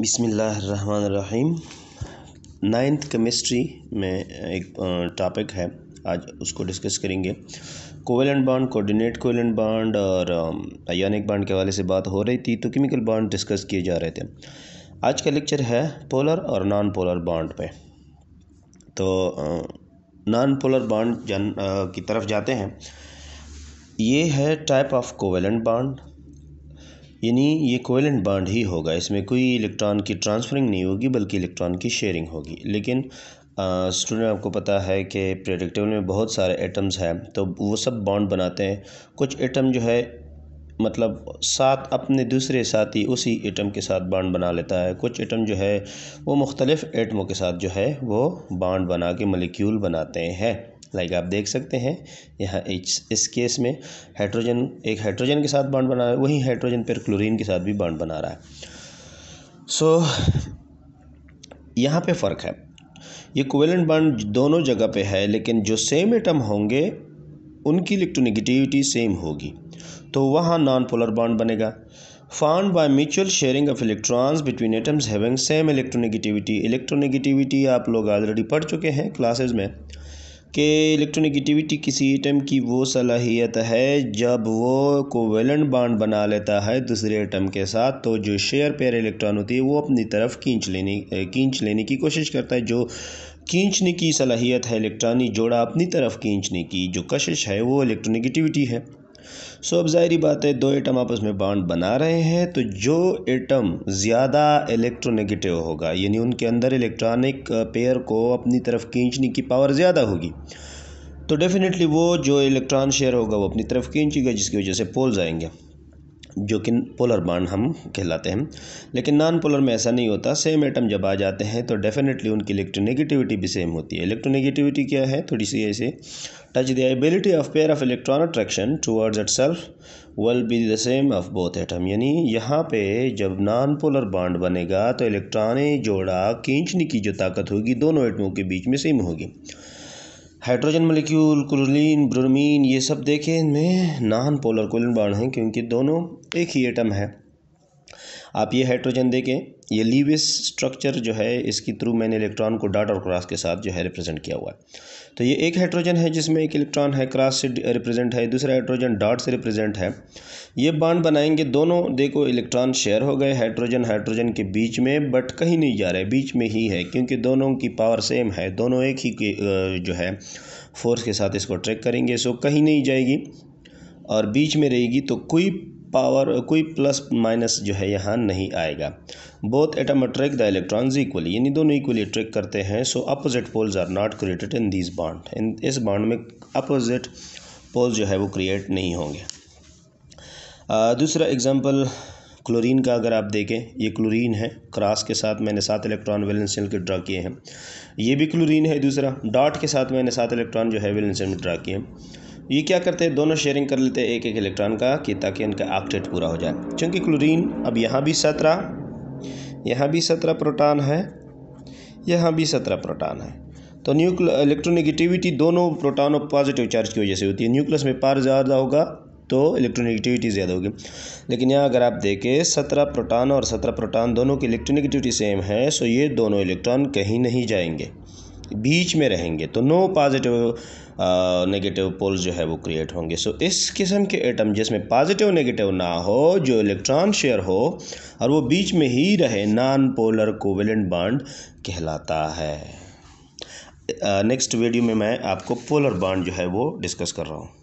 बिसमीम ninth chemistry में एक टॉपिक है आज उसको डिस्कस करेंगे covalent bond coordinate covalent bond और अयानिक बॉन्ड के हवाले से बात हो रही थी तो केमिकल बॉन्ड डिस्कस किए जा रहे थे आज का लेक्चर है पोलर और नॉन पोलर बाड पे तो नॉन पोलर बाड जन की तरफ जाते हैं ये है टाइप ऑफ कोवेलेंट बॉन्ड यानी ये कोवेलेंट बांड ही होगा इसमें कोई इलेक्ट्रॉन की ट्रांसफरिंग नहीं होगी बल्कि इलेक्ट्रॉन की शेयरिंग होगी लेकिन स्टूडेंट आपको पता है कि प्रेडिक्टेबल में बहुत सारे एटम्स हैं तो वो सब बॉन्ड बनाते हैं कुछ एटम जो है मतलब साथ अपने दूसरे साथी उसी एटम के साथ बाड बना लेता है कुछ एटम जो है वो मुख्तलिफ़ एटमों के साथ जो है वो बाड बना के मलिक्यूल बनाते हैं लाइक आप देख सकते हैं यहाँ एच इस केस में हाइड्रोजन एक हाइड्रोजन के साथ बाड बना रहा है वही हाइड्रोजन पर क्लोरीन के साथ भी बाड बना रहा है सो so, यहाँ पे फ़र्क है ये कोवेलेंट बाड दोनों जगह पे है लेकिन जो सेम एटम होंगे उनकी इलेक्ट्रोनिगेटिविटी सेम होगी तो वहाँ नॉन पोलर बॉन्ड बनेगा found by mutual sharing of electrons between atoms having same electronegativity electronegativity आप लोग ऑलरेडी पढ़ चुके हैं क्लासेज में कि इलेक्ट्रोनिगेटिविटी किसी एटम की वो सलाहियत है जब वो कोवेलेंट बांड बना लेता है दूसरे एटम के साथ तो जो शेयर पेयर इलेक्ट्रॉन होती है वो अपनी तरफ खींच लेने खींच लेने की कोशिश करता है जो खींचने की सलाहियत है इलेक्ट्रॉनिक जोड़ा अपनी तरफ खींचने की जो कशिश है वो इलेक्ट्रोनिगेटिविटी है सो अब ज़ाहरी बात है दो एटम आपस में बॉन्ड बना रहे हैं तो जो एटम ज़्यादा इलेक्ट्रोनेगेटिव होगा यानी उनके अंदर इलेक्ट्रॉनिक पेयर को अपनी तरफ खींचने की पावर ज़्यादा होगी तो डेफ़िनेटली वो जो इलेक्ट्रॉन शेयर होगा वो अपनी तरफ खींचेगा जिसकी वजह से पोल्स आएंगे जो कि पोलर बाण हम कहलाते हैं लेकिन नॉन पोलर में ऐसा नहीं होता सेम एटम जब आ जाते हैं तो डेफिनेटली उनकी इलेक्ट्रोनेगेटिविटी भी सेम होती है इलेक्ट्रोनेगेटिविटी क्या है थोड़ी सी ऐसे touch the ability of pair of electron attraction towards itself will be the same of both atom यानी यहाँ पे जब नॉन पोलर बाड बनेगा तो इलेक्ट्रॉनिक जोड़ा खींचने की जो ताकत होगी दोनों एटमों के बीच में सेम होगी हाइड्रोजन मलिक्यूल क्लोरीन ब्रोमीन ये सब देखें इनमें नान पोलर कोलिन बाढ़ हैं क्योंकि दोनों एक ही एटम है आप ये हाइड्रोजन देखें ये लीविस स्ट्रक्चर जो है इसके थ्रू मैंने इलेक्ट्रॉन को डॉट और क्रॉस के साथ जो है रिप्रेजेंट किया हुआ है तो ये एक हाइड्रोजन है जिसमें एक इलेक्ट्रॉन है क्रॉस से रिप्रेजेंट है दूसरा हाइड्रोजन डॉट से रिप्रेजेंट है ये बाड बनाएंगे दोनों देखो इलेक्ट्रॉन शेयर हो गए हाइड्रोजन हाइड्रोजन के बीच में बट कहीं नहीं जा रहे बीच में ही है क्योंकि दोनों की पावर सेम है दोनों एक ही जो है फोर्स के साथ इसको ट्रैक करेंगे सो कहीं नहीं जाएगी और बीच में रहेगी तो कोई पावर कोई प्लस माइनस जो है यहाँ नहीं आएगा both atom attract the electrons equally यानी दोनों इक्वली अट्रैक करते हैं so opposite poles are not created in this bond इन इस बॉन्ड में अपोजिट पोल्स जो है वो क्रिएट नहीं होंगे आ, दूसरा एग्जांपल क्लोरीन का अगर आप देखें ये क्लोरीन है क्रॉस के साथ मैंने सात इलेक्ट्रॉन वेलेंसियल के ड्रा किए हैं ये भी क्लोरीन है दूसरा डॉट के साथ मैंने सात इलेक्ट्रॉन जो है वेलेंसियल में ड्रा किए हैं ये क्या करते हैं दोनों शेयरिंग कर लेते हैं एक एक इलेक्ट्रॉन का कि ताकि इनका आक्टेट पूरा हो जाए क्योंकि क्लोरीन अब यहाँ भी सत्रह यहाँ भी सत्रह प्रोटान है यहाँ भी सत्रह प्रोटान है तो न्यूक् इलेक्ट्रोनिगेटिविटी दोनों प्रोटान और पॉजिटिव चार्ज की वजह से होती है न्यूक्लियस में पार ज़्यादा होगा तो इलेक्ट्रोनिगेटिविटी ज़्यादा होगी लेकिन यहाँ अगर आप देखें सत्रह प्रोटान और सत्रह प्रोटान दोनों की इलेक्ट्रोनिगेटिविटी सेम है सो ये दोनों इलेक्ट्रॉन कहीं नहीं जाएंगे बीच में रहेंगे तो नो पॉजिटिव नेगेटिव पोल जो है वो क्रिएट होंगे सो so, इस किस्म के एटम जिसमें पॉजिटिव नेगेटिव ना हो जो इलेक्ट्रॉन शेयर हो और वो बीच में ही रहे नॉन पोलर कोवेलेंट बाड कहलाता है नेक्स्ट वीडियो में मैं आपको पोलर बाड जो है वो डिस्कस कर रहा हूँ